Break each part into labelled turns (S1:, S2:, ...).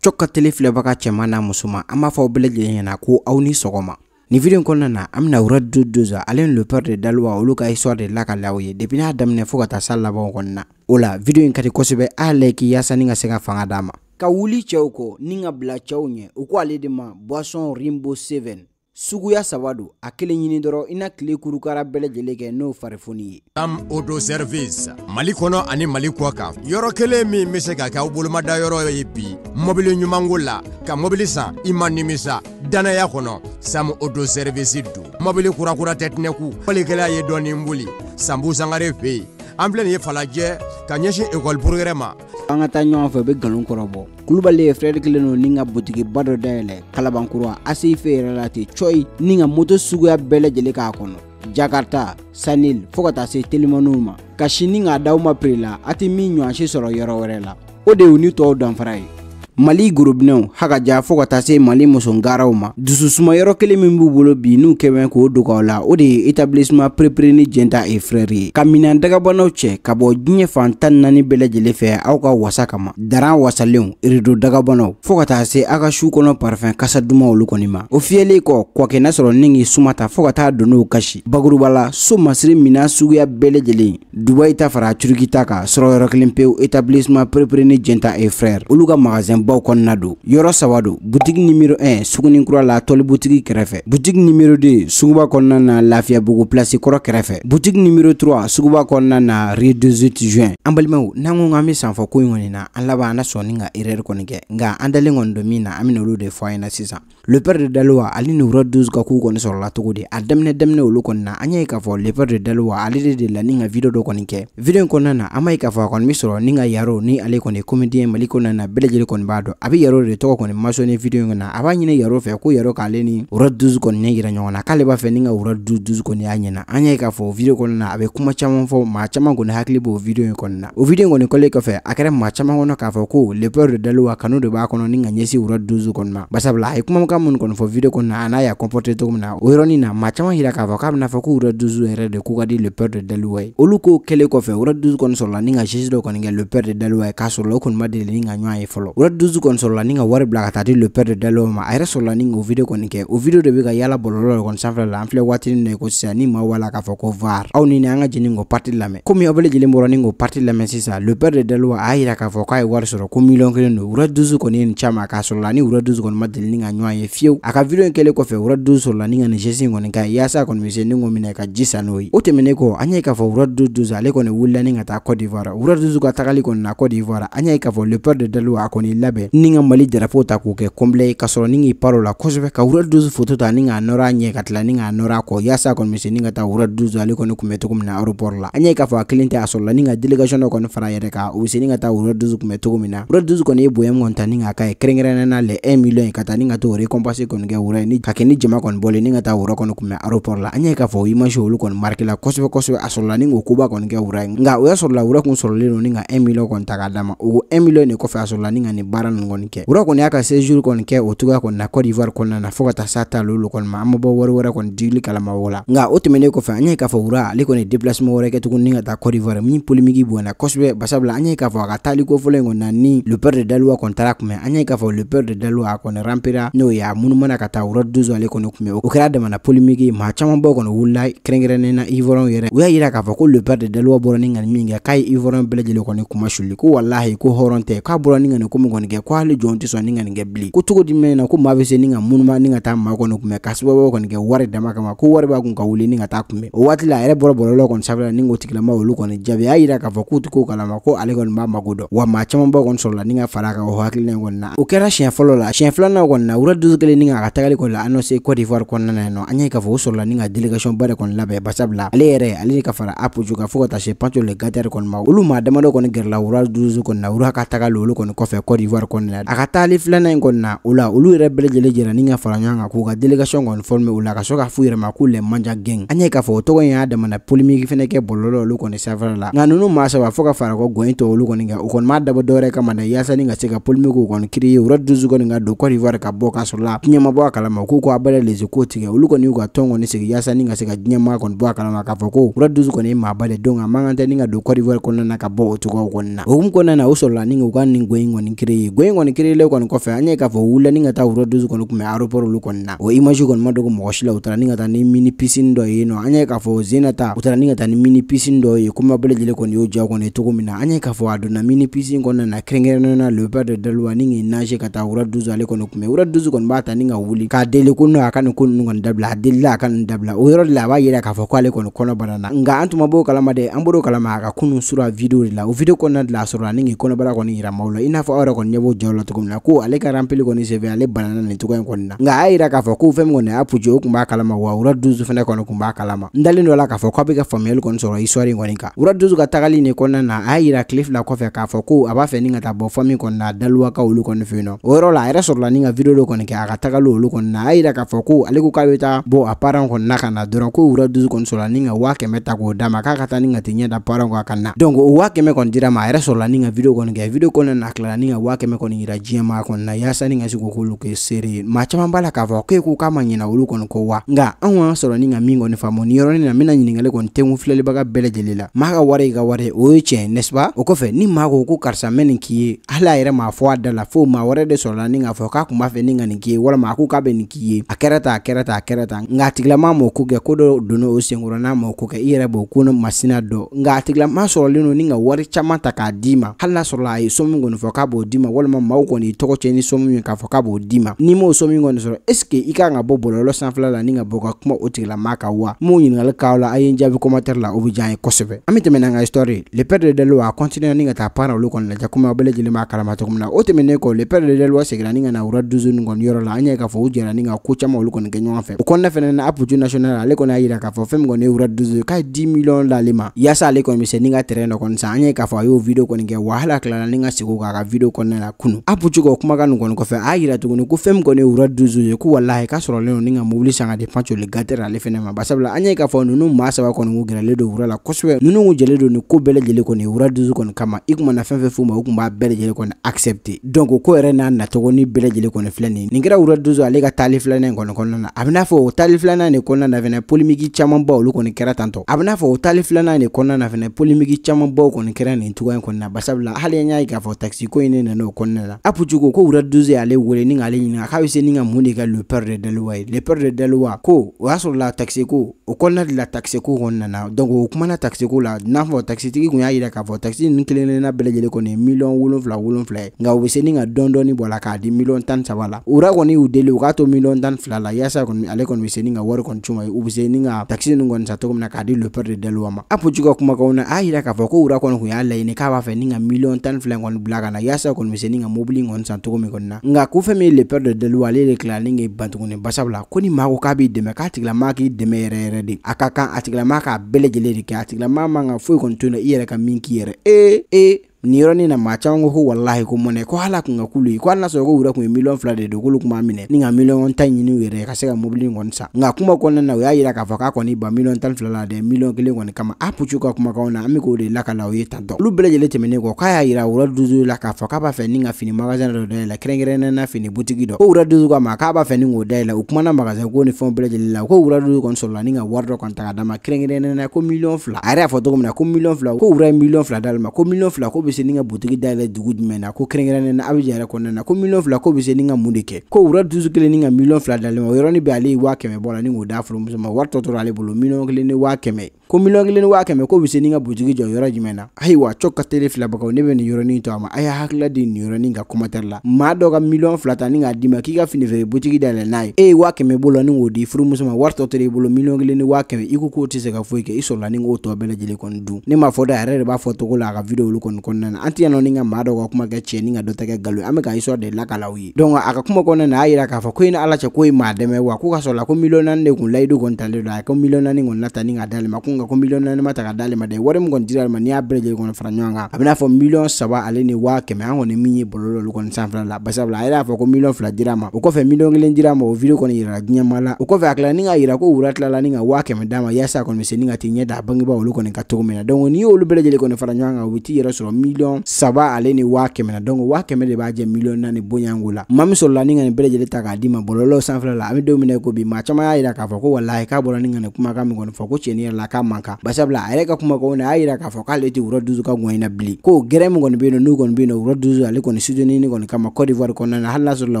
S1: choka ka tele filɛbaga cɛma n'a musoman an b'a fɔ aw bɛɛ lajɛlen ɲɛna ko aw ni sɔgɔma ni video in kɔnɔna na an bɛna Wura Dudu Doza ale ni le père de Dalowa olu ka histoire de lakale aw ye depuis n'a daminɛ fo ka taa s'a laban kɔni na o la video in ka di kosɛbɛ a y'a like yaasa ni ka se ka fanga d'a ma ka wuli cɛw kɔ ni ka bila cɛw ɲɛ u ko ale de ma Boisson Rimbaud Seven suguya saba don a kelen ɲini dɔrɔn i na tile kurukara bɛɛ lajɛlen kɛ n'o farifoni ye am odo service mali kɔnɔ ani mali kɔ kan yɔrɔ kelen min be se ka kɛ aw bolomada yɔrɔ ye bi mɔbili ɲumanko la ka mɔbili san i ma nimisa dannaya kɔnɔ sam odo servisi don mɔbili kurakura tɛ tinɛku walikɛla ye dɔɔnin boli sanbu sangare fe yen an filɛ nin ye falajɛ ka ɲɛsin ekɔli purugɛrɛ ma an ka taa ɲɔgɔn fɛ u bɛ nkalon kɔrɔ bɔ kulubali ye frɛri kelen don ni ka botigiba dɔ dayɛlɛ kalabankura asife yɛrɛ la ten coyi ni ka moto suguya bɛɛ lajɛlen k'a kɔnɔ jakarta sanil fɔɔ ka taa se telimaniw ma ka sini k'a daw ma piri la a tɛ min ɲɔansi sɔrɔ yɔrɔ wɛrɛ la o de y'u ni tɔɔw danfara ye mali gurubinɛw haka ja fɔɔ ka taa se mali musongaraw ma dususumayɔrɔ kelen min b'u bolo bi n'u kɛmɛ k'o dogaw la o de ye etablissement perepere jɛnta e frɛre ye ka minan dagabanaw cɛ ka bɔ diɲɛ fan tan nani bɛɛ fɛ aw ka wasa kama daran wasalenw redo dagabanaw fɔɔ ka taa se a ka su kɔnɔ parifɛn kasa duman olu kɔni ma o fiyɛlen kɔ kɔkɛ n'a sɔrɔ ni k'i suma ta fɔɔ ka taa don kasi bakuruba so masiri minan suguya bɛɛ lajɛlen dubayi ta fara turuki ta kan sɔrɔ yɔrɔ kelen pewu etablissement perepere jɛnta e frɛre olu ka magasin sugubaw kɔnɔna don yɔrɔ saba don butigi nimero 1 sugunikura la tɔli butigi kɛrɛfɛ butigi nimero 2 suguba kɔnɔna na lafiyabugu plasi kɔrɔ kɛrɛfɛ butigi nimero 3 suguba kɔnɔna na rue 18 juin an balimaw n'an ko k'an be sanfɔ ko ɲi kɔni na an laban ana na sɔɔni ka erɛri kɔni kɛ nka an dalen kɔni don min na an bena olu de fɔ an ɲɛna sisan le pɛr de dalowa ale ni wura dus ka kuu kɔni sɔrɔla cogo di a daminɛ daminɛ olu kɔni na an y'a ye k'a fɔ le pɛr de dalowa ale de de la ni ka video dɔ kɔni kɛ video kɔnɔna na an b'a ye k'a fɔ a kɔni be sɔrɔ ni ka yaro ni ale kɔni comédien mali kɔnɔna na bɛɛ lajɛlen kɔni b'a ado abi a bɛ yɛrɛ de tɔgɔ kɔni ma sɔn ni video ngana aba a b'a ɲini fɛ ko yaro k'ale ni wura dusu kɔni ɲɛ yira nyona k'ale b'a fɛ ni nga wura du dusu kɔni y'a ɲɛna an k'a fɔ video kɔnɔna na a kuma chama fɔ ma chama kɔni hakili b'o video in na o video in kɔni kɔlen kɔfɛ a kɛra ma caman kɔnɔ k'a fɔ ko le peur de dalu wa kanu de b'a kɔnɔ ni nga nyesi wura dusu kɔni ma barisabula a ye ka mun kɔni fɔ video kɔnɔna na ana y'a comporter to na o yɔrɔnin na ma chama yira k'a fɔ k'a na fɔ ko wura dusu yɛrɛ de ko ka di le peur de dalu wa ye olu ko kɛlen kɔfɛ wura dusu kɔni sɔrɔla ni ka jesi dɔ kɔni kɛ le peur de dalu wa k'a so o kɔni ma de ni ka ɲɔgɔn ye fɔlɔ wura news kɔni sɔrɔla ni ka wari bila ka taa di le père de dalo ma a yɛrɛ sɔrɔla ni o video kɔni kɛ o video de bɛ ka yala bɔlɔlɔ de kɔni sanfɛla la an filɛ waati min na ko sisan ni maa wala k'a fɔ ko var aw ni an ka jeni ko parti lamɛn komi aw bɛɛ lajɛlen bɔra ni ko parti lamɛn sisan le père de dalo a y'a yira k'a fɔ e k'a ye wari sɔrɔ ko miliyɔn kelen don wura dusu kɔni ye nin caman k'a sɔrɔ la ni wura dusu kɔni ma deli ni ka ɲɔgɔn ye fiyewu a ka video in kɛlen kɔfɛ wura dusu sɔrɔla ni ka nin geste kɔni ka yaasa kɔni bɛ se ni ko minɛ e ka ji san n'o ye o tɛmɛnen kɔ an ya ye k'a fɔ wura dusu ale kɔni wulila ni ka taa Côte d'Ivoire wura dusu ka tagali kɔni na Côte d'Ivoire an ye k'a fɔ le père de dalo a kɔni labɛn ni ka mali jarafow ta k'o kɛ kɔnbilɛ ye ka sɔrɔ ni k'i paro la kosɛbɛ ka wura dozu foto ta ni k'a nɔrɔ a ɲɛ ka tila ni k'a nɔrɔ a kɔ yaasa kɔni bɛ ni ka taa wura dozu ale kɔni kunbɛ bɛ cogo min na aéroport la an y'a k'a fɔ a kelen tɛ a sɔrɔla ni ka délégation dɔ kɔni fara yɛrɛ kan u bɛ ni ka taa wura dozu kun bɛ cogo min na wura dozu kɔni ye bonya min kɔni ta ni k'a ka ye kɛrɛnkɛrɛnnenya lɛ 1 million ye ka taa ni ka t'o récompense kɔni kɛ wura ni ka kɛ ni jama kɔni bɔle ni ka taa wura kɔni kun bɛ la an y'a k'a fɔ o image olu kɔni marqué la kosɛbɛ kosɛbɛ a sɔrɔla ni k'o koba kɔni kɛ wura nka o y'a sɔrɔla wura kun sɔrɔlen don ni ka 1 million kɔni ta k'a dama o 1 million de kɔfɛ a sɔrɔla ni ka mara nu kɔni kɛ wura kɔni y'a ka séjour kɔni kɛ o cogoya kɔni na cote d'ivoire kɔnɔna na fɔɔ ka ta s'a ta lolu kɔni ma an ma bɔ wari wɛrɛ kɔni digili kalama o la nga o tɛmɛnen kɔfɛ an ye k'a fɔ wura ale kɔni déplacement wɛrɛ kɛ tuguni ni ka taa cote d'ivoire min polémique bonyana kosɛbɛ basabula an ye k'a fɔ a ka taali ko fɔlɔ na ni le père de dalua kɔni taara kunbɛn an ye k'a fɔ le père de dalua a kɔni rampira n'o ya a munumana ka taa wura duzo ale kɔni kunbɛn o kɛra damana polémique ma caaman camanbaw kɔni wulila kɛrɛnkɛrɛnnen na ivoirɛnw yɛrɛ u y'a yira k'a fɔ ko le père de daloa bɔra ni ŋani min kɛ k'a ye ivoirɛn bɛɛ kɔni kuma suli ko walahi ko hɔrɔn tɛ k'a bɔra ni ŋani ko kɔni kɛ ko hali jonti so sɔn ni bli ko cogo di mena ko maa bɛ se ni ka munuma ni ta ma maa kɔni kunbɛn ka sababu kɔni wari dama kama ko wari b'a kun ka wuli ni ka taa kunbɛn o waati la a yɛrɛ bɔra bɔlɔlɔ kɔni ni o tigilama olu kɔni jaabi a y'a yira k'a fɔ k'u tɛ k'o kalama ko ale kon b'a mago dɔn wa maa ba kon sɔrɔla ni ka fara ka o hakilina in o kɛra siɲɛ fɔlɔ la siɲɛ filanan kɔni na wura dusu kelen ni ka tagali kɔni la an se Côte d'Ivoire kɔnɔna na yen nɔ an ye k'a fɔ o sɔrɔla ni ka délégation ba de kɔni labɛn ale yɛrɛ ale de ka fara Apojuga fo ka taa se Le Gardeur kɔni ma olu maa damadɔ kɔni gɛrɛla wura dusu kɔni na wura ka tagali olu kɔni kɔfɛ Côte d'Ivoire wɛrɛ kɔni la a ka taali filanan in kɔni o la olu yɛrɛ bɛɛ lajɛlen jɛra ni ka fara ɲɔgɔn kan k'u ka delegation kɔni forme o la ka sɔrɔ k'a f'u yɛrɛ ma ko les manja gang an ye k'a fɔ o tɔgɔ in y'a damana polémique fɛnɛ kɛ bɔlɔlɔ olu kɔni sanfɛla la nka ninnu maa saba fɔ ka fara kɔ gɔni tɔ olu kɔni kan o kɔni m'a dabɔ dɔwɛrɛ kama dɛ yaasa ni ka se ka polémique kɔni créer u dusu kɔni ka don Côte d'Ivoire ka bɔ k'a sɔrɔ la diɲɛ ma bɔ a kalama k'u ko a bɛɛ les ko tigɛ olu kɔni y'u ka tɔn kɔni sigi yaasa ni ka se ka diɲɛ maa kɔni bɔ a kalama k'a fɔ ko u dusu kɔni ye maaba de donc a man kan tɛ ni ka don Côte d'Ivoire kɔnɔna na ka bɔ o cogoyaw kɔni na o hukumu kɔnɔna na o sɔrɔla ni ka u ka nin gɔni kɔni créer going kɔni kerele kɔni kɔfɛ an ye k'a fɔ wula ni ka taa wuro dusu kɔni kun bɛ aeroport olu kɔni na o imaji kɔni ma dogo mɔgɔ si la u taara ni ka taa ni mini pisin dɔ ye nɔ an ye k'a fɔ Zenata u taara ni ka taa ni mini piscine dɔ ye kuma bɛɛ lajɛlen kɔni y'o diya kɔni ye cogo min na an ye k'a fɔ a donna mini piscine kɔnɔna na kɛrɛnkɛrɛnnenya le père de Daloa ni k'i nage ka taa wura dusu ale kɔni kun bɛ wura dusu kɔni b'a ta ni ka wuli k'a deli ko n'o a ka nin ko ninnu kɔni dabila a delila a ka nin dabila o yɔrɔ de la a b'a yira k'a fɔ ale kɔni kɔnɔ banana nka an tuma ma b'o kalama dɛ an bɔr'o kalama a ka kunun sura video de la o video kɔnɔna de la a sɔrɔla ni k'i kɔnɔbara kɔni yira maaw la i n'a fɔ aw yɛrɛ kɔni b'o jɔyɔrɔ la cogo min na ko ale ka rampili kɔni senfɛ ale banana nin cogo in kɔni na nka a y'a yira k'a fɔ ko fɛn min kɔni a pujo o kun b'a kalama wa wura dusu fana kɔni kun b'a kalama n dalen dɔ la k'a fɔ k'a bɛ ka faamuyali kɔni sɔrɔ histoire in kɔni kan wura dusu ka tagali nin kɔnɔna na a y'a yira tile fila kɔfɛ k'a fɔ ko a b'a fɛ ni ka taa bɔ fami kɔni na daluwa ka olu kɔni fɛ yen nɔ o yɔrɔ la a yɛrɛ sɔrɔla ni ka video dɔ kɔni kɛ a ka tagali olu kɔni na a y'a yira k'a fɔ ko ale ko k'a bɛ taa bɔ a parent kɔni na ka na dɔrɔn ko wura dusu kɔni sɔrɔla ni ka waa kɛmɛ ta k'o d'a ma k'a ka taa ni ka tɛ ɲɛ da parent kan ka na donc o waa kɛmɛ kɔni dira ma a yɛrɛ sɔrɔla ni ka video kɔni kɛ video kɔnɔna na a tilala ni ka waa kɛmɛ tɛmɛ kɔni yira diɲɛ ma kɔni na yaasa ni ka se k'olu kɛ seere ye maa caman b'a la k'a fɔ k'e ko k'a ma ɲina olu kɔni kɔ wa nka anw y'an sɔrɔ ni ka min kɔni faamu nin yɔrɔnin na n bɛna ɲininkali kɔni tɛnku filɛlibaga bɛɛ lajɛlen la maa ka wari y'i ka wari ye o ye tiɲɛ n'est ce pas o kɔfɛ ni maa ko ko karisa n bɛ nin k'i ye hali a yɛrɛ m'a fɔ a da la fo maa wɛrɛ de sɔrɔla ni k'a fɔ k'a kun b'a fɛ ni ka nin k'i ye walima a ko k'a bɛ nin k'i ye a kɛra tan a kɛra tan a kɛra tan nka a tigilamaa m'o ko kɛ ko dɔ donna o senkɔrɔ n'a m'o ko kɛ i yɛrɛ b'o ko masina dɔn nka a tigilamaa sɔrɔlen don ni ka wari caman ta k'a d'i ma hali n'a sɔrɔ a ye so min kɔni fɔ k'a b'o d'i ma walima maaw kɔni tɔgɔ cɛ ni sɔmi min k'a fɔ k'a b'o d'i ma n'i m'o sɔmi kɔni sɔrɔ eske ce que i kan ka bɔ bɔlɔlɔ sanfɛla la ni ka bɔ ka kuma o tigilamaa kan wa n m'o ɲininkali k'aw la a ye n jaabi kɔmatɛri la o be diya ye kosɛbɛ an be tɛmɛ n'an ka histoire le père de delwa a kɔntiniyera ni ka taa pan olu kɔni lajɛ komi aw bɛɛ lajɛlen b'a kalama cogo min na o tɛmɛnen kɔ le père de delwa segira ni ka na wura duzu nin kɔni yɔrɔ la an y'a k'a fɔ u jɛra ni ka ko caman olu kɔni kɛ ɲɔgɔn fɛ o kɔnɔna fɛnɛ na apuju national ale kɔni y'a yira k'a fɔ fɛn min kɔni ye wura duzu k'a ye 10 miliyɔn d'ale ma yaasa ale kɔni be se ni ka terrain dɔ kɔni san an y'a k'a fɔ a y'o video kɔni kɛ wa hali a kilala ni ka sigi o ka video kɔnɔna la kunu a pucugɔ kumaga nin kɔni kɔfɛ a y'a yira tuguni ko fɛn min kɔni ye wura dusu ye ko walahi k'a sɔrɔlen don ni ka mobili san ka di pancoli gatɛri ale fɛnɛ ma basabula an ye k'a fɔ nunu maa saba kɔni ko gɛrɛlen don wura la kosɛbɛ nunu ko jɛlen don nin ko bɛɛ lajɛlen kɔni wura dusu kɔni kama i kun mana fɛn fɛn f'u ma u kun b'a bɛɛ lajɛlen kɔni accepte donc ko yɛrɛ n'a nacogo ni bɛɛ lajɛlen kɔni filɛ nin nin kɛra wura dusu ale ka taali filanan kɔni kɔnɔna na a bɛ fɔ o taali filanan de kɔnɔna na fɛnɛ polimiki caman ba olu kɔni kɛra tantɔ a bɛ n'a fɔ o taali filanan de kɔnɔna na fɛnɛ polimiki caman baw kɔni kɛra nin cogoya in kɔni na basabula hali an y'a ye k'a fɔ takisi ko in ne nana o kɔnɔna la apu cogo ko wura duze y'ale wele ni k'ale ɲininka k'a bɛ se ni ka mun de kɛ le père de daluwa ye le père de daluwa ko o y'a sɔrɔ la takiseko o kɔnɔna de la takiseko kɔnɔna na donc o kumana takiseko la n'a fɔ takisitigi kun y'a yira k'a fɔ takisi ninnu kelen kelenna bɛɛ kɔni miliyɔn wolonfila wolonfila ye nka u bɛ se ni ka dɔn dɔɔni bɔ k'a di miliyɔn tan saba la wura kɔni y'u deli u k'a to miliyɔn tan fila la yaasa kɔni ale kɔni bɛ se ni ka wari kɔni cuma ye u bɛ se ni ka takisi ninnu kɔni sa cogo min k'a di le père de daluwa ma apu cogo kumakanw na a y'a yira k'a fɔ ko wura kɔni kun y'a laɲini k'a b'a fɛ ni ka miliyɔn tan fila kɔni bila ka na yaasa kɔni denmisɛnnin ka mobili kɔni san togo min kɔni na nka ko fɛn min ye lepɛri de delu ale de kilalen k'i e ban basabula ko ni maa ko k'a b'i dɛmɛ k'a tigilamaa k'i dɛmɛ yɛrɛ yɛrɛ de a ka kan a tigilamaa k'a bɛɛ lajɛlen de kɛ a tigilamaa man kan foyi kɔni to yen i yɛrɛ ka min k'i yɛrɛ ee ee ni na maa caman ko ko walahi ko mɔnɛ ko hal'a kun ka kulu ye ko hali n'a sɔrɔ ko wura kun ye miliyɔn fila de don k'olu kun b'a minɛ ni ka miliyɔn tan ɲini u yɛrɛ ye ka se ka mobili in kɔni san nka kuma kɔnɔna na u y'a yira k'a fɔ k'a kɔni ban miliyɔn tan fila la dɛ miliyɔn kelen kɔni kama a pucu ka kumakanw na an bɛ k'o de lakala o ye tantɔ olu bɛɛ lajɛlen tɛmɛnen kɔ k'a y'a yira wura duzu la k'a fɔ k'a b'a fɛ ni ka fini magasin dɔ dayɛlɛ kɛrɛnkɛrɛnnen na fini butigi dɔ ko wura dusu ka ma k'a b'a fɛ ni k'o dayɛlɛ u kumana magasin ko ni fɛnw bɛɛ lajɛlen la ko wura dusu kɔni sɔrɔla ni ka wari dɔ kɔni ta ka d'a ma kɛrɛnkɛrɛnnen na ko miliyɔn fila a yɛrɛ y'a fɔ cogo min na ko miliyɔn fila ko wura ye miliyɔn fila d'ale ma ko miliyɔn fila ko bɛ se ni ka butigi dayɛlɛ dugu jumɛn na ko kɛrɛnkɛrɛnnen na a yɛrɛ kɔnɔna na ko miliyɔn fila ko bɛ se ni ka mun de kɛ ko wura dusu kelen ni ka miliyɔn fila dalen ma o yɔrɔnin bɛɛ ale ye waa kɛmɛ bɔ la ni k'o d'a furumuso ma wari tɔ tora ale bolo miliyɔn kelen ni waa kɛmɛ ko miliyɔn kelen waa kɛmɛ ko bɛ se ni ka butigi jɔ yɔrɔ jumɛn na ayiwa cɔ ka tele filabagaw ne bɛ nin yɔrɔnin to a ma a y'a hakilila di nin yɔrɔnin ka kɔmatɛri la maa dɔ ka miliyɔn fila ta ni k'a d'i ma k'i ka fini butigi dayɛlɛ n'a ye e ye waa kɛmɛ bolo ni k'o di furumuso ma wari tɔ tɛ i bolo miliyɔn kelen ni waa kɛmɛ i ko k'o tɛ se ka foyi kɛ i sɔrɔla ni k'o tɔ bɛɛ lajɛlen kɔni dun ne m'a fɔ da yɛrɛ de b'a fɔ togo la a ka videolu kɔni kɔnɔna na an tɛ yan nɔ ni ka maa dɔ ka kuma kɛ tiɲɛ ni ka dɔ ta kɛ galo an bɛ ka histoire de lakalaw ye donc a ka kuma kɔnɔna na a y'a yira k'a fɔ ko i ni ala cɛ ko ye maa dɛmɛ wa ko ka sɔrɔ la ko miliyɔn naani de kun layidu kɔni talen don a ko miliyɔn naani kɔni na ta ni k'a d'ale ma ko nga ko million naani ma ta ka d'ale ma dɛ wari min kɔni dira ma n'i y'a bɛɛ lajɛlen kɔni fara ɲɔgɔn kan a bɛ fɔ miliyɔn saba ale ni waa kɛmɛ an kɔni min ye bɔlɔlɔ olu kɔni sanfɛla la barisabula a yɛrɛ y'a fɔ ko million fila dira ma o kɔfɛ miliyɔn kelen dira a ma o video kɔni yirala diɲɛma la o kɔfɛ a tilala ni ka yira ko wura la ni ka waa kɛmɛ d'a ma yaasa a kɔni bɛ se ni ka t'i ɲɛ da a bangebaa olu kɔni ka cogo min na donc n'i y'olu bɛɛ lajɛlen kɔni fara ɲɔgɔn kan u bɛ t'i yɛrɛ sɔrɔ million saba ale ni waa kɛmɛ na donc waa kɛmɛ de b'a jɛ million naani bonyanko la maa min la ni ka nin bɛɛ lajɛlen ta k'a d'i ma bɔlɔlɔ sanfɛla la an bɛ don min na i ko bi maa caman y'a yira k'a fɔ ko walahi k'a bɔra ni ka nin kumakan min kɔni fɔ ko tiɲɛ yɛrɛ la k'a manka basabla basabula ka kuma kɔnɔ a y'a yira k'a fɔ k'ale tɛ woro dusu ka ŋɔɲi na ko gɛrɛ min kɔni bɛ n'u kɔni bɛ yen nɔ woro dusu ale kɔni sudeni kɔni kama cote d'ivoire kɔnɔna na hali n'a sɔrɔ la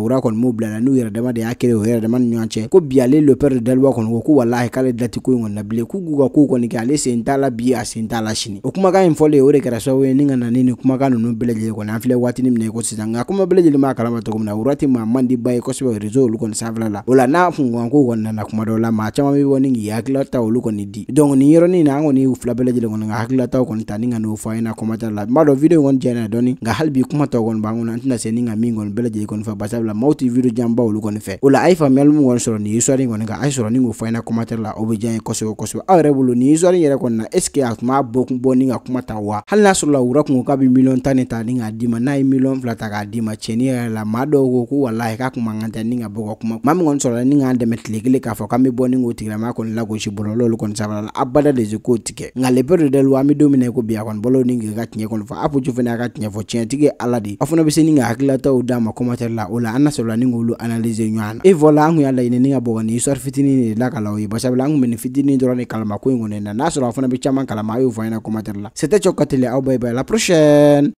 S1: wura kɔni m'u bila la n'u yɛrɛ dama de y'a kere o yɛrɛ dama ni ɲɔgɔn cɛ ko bi ale le père daliba kɔni ko ko wallahi k'ale da tɛ ko in kɔni na bilen k'u k'u ka ko kɔni kɛ ale sen t'a la bi a sen t'a la sini o kumakan in fɔlen o de kɛra sababu ye ni ka na ni nin kumakan ninnu bɛɛ lajɛlen kɔni an filɛ waati min na i ko sisan nka kuma bɛɛ m'a b'a kalama cogo min na ma tɛ maa man di ba ye kosɛbɛ réseau olu kɔni sanfɛla la o la n'a kunkanko kɔni nana kuma dɔw la ma caman bɛ bɔ ni k'i hakilila ta olu kɔni di donc ni yɔrɔnin na an kɔni y'u fila bɛɛ lajɛlen kɔni ka hakililataw kɔni ta ni ka n'o fɔ an ɲɛna kɔmatari la n b'a dɔn video kɔni jɛna dɔɔni nka hali bi kuma tɔw kɔni b'an kɔnɔ an tɛna se ni ka min kɔni bɛɛ lajɛlen kɔni fɛ basabula maaw tɛ video janba olu kɔni fɛ o la a ye faamuyali min kɔni sɔrɔ nin histoire in kɔni kan a ye sɔrɔ ni k'o fɔ an ɲɛna kɔmatari la o bɛ diya n ye kosɛbɛ kosɛbɛ aw yɛrɛ bolo nin histoire in yɛrɛ kɔni na est ce que a tun b'a bɔ kun bɔ ni ka kuma ta wa hali n'a sɔrɔ la wura kun ko k'a bɛ miliyɔn tan ne ta ni k'a d'i ma n'a ye miliyɔn fila ta k'a d'i ma tiɲɛni yɛrɛ la maa dɔw ko ko walahi k'a kun man kan tɛ ni ka bɔ ka kuma maa min kɔni sɔrɔla ni k'an dɛmɛ tile kelen k'a fɔ k'an bɛ bɔ ni k'o tigilamaa kɔni lagosi bɔlɔlɔ olu kɔni sanfɛla la abada ada de ko tigɛ nka lepɛridɛli wa an be don mina i ko bi a kɔni e bɔlɔ ni k'i ka tiɲɛ kɔni fɔ apuju fɛnɛ y'a ka tiɲɛ fɔ ala de aw fana be se ni ka hakililataw d'a ma kɔmatɛri la o la an nasɔrɔla ni k'olu analize ɲɔgɔn na e vɔla an kun y'a laɲini ka bɔgɔ ni isɔri fitinin de la ka o ye basabula an kun be ni fitinin dɔrɔn ni kalama ko yi na n'a sɔrɔ aw fana be caaman kalama a y'o fɔ ɲɛna la c'était cɔ katele aw bayibayi la prochaine